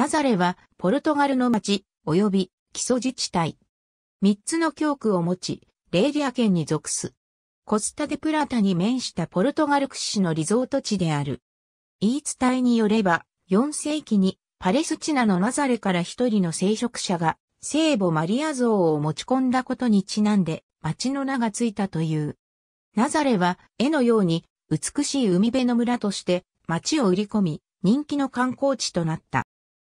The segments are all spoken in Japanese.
ナザレは、ポルトガルの町、及び、基礎自治体。三つの教区を持ち、レーィア県に属す。コスタデプラタに面したポルトガル屈指のリゾート地である。言い伝えによれば、4世紀にパレスチナのナザレから一人の聖職者が聖母マリア像を持ち込んだことにちなんで町の名がついたという。ナザレは絵のように美しい海辺の村として町を売り込み人気の観光地となった。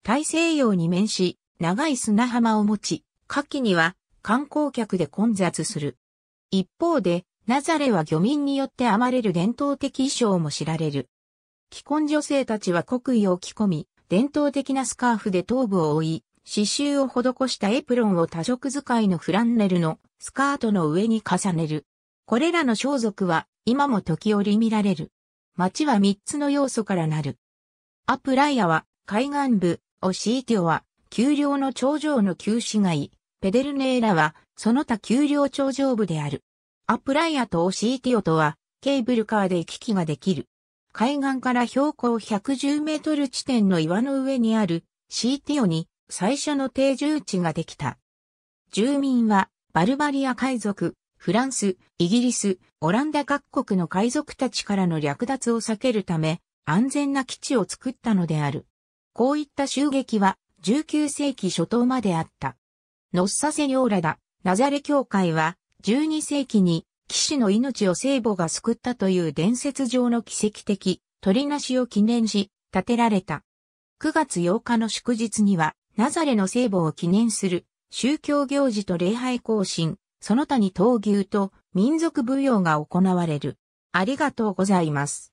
大西洋に面し、長い砂浜を持ち、夏季には観光客で混雑する。一方で、ナザレは漁民によって編まれる伝統的衣装も知られる。既婚女性たちは国威を着込み、伝統的なスカーフで頭部を覆い、刺繍を施したエプロンを多色使いのフランネルのスカートの上に重ねる。これらの装束は今も時折見られる。街は三つの要素からなる。アプライアは海岸部、オシーティオは、丘陵の頂上の旧市街、ペデルネーラは、その他丘陵頂上部である。アプライアとオシーティオとは、ケーブルカーで行き来ができる。海岸から標高110メートル地点の岩の上にある、シーティオに、最初の定住地ができた。住民は、バルバリア海賊、フランス、イギリス、オランダ各国の海賊たちからの略奪を避けるため、安全な基地を作ったのである。こういった襲撃は19世紀初頭まであった。ノッサセニョーラダ、ナザレ教会は12世紀に騎士の命を聖母が救ったという伝説上の奇跡的鳥なしを記念し建てられた。9月8日の祝日にはナザレの聖母を記念する宗教行事と礼拝行進、その他に闘牛と民族舞踊が行われる。ありがとうございます。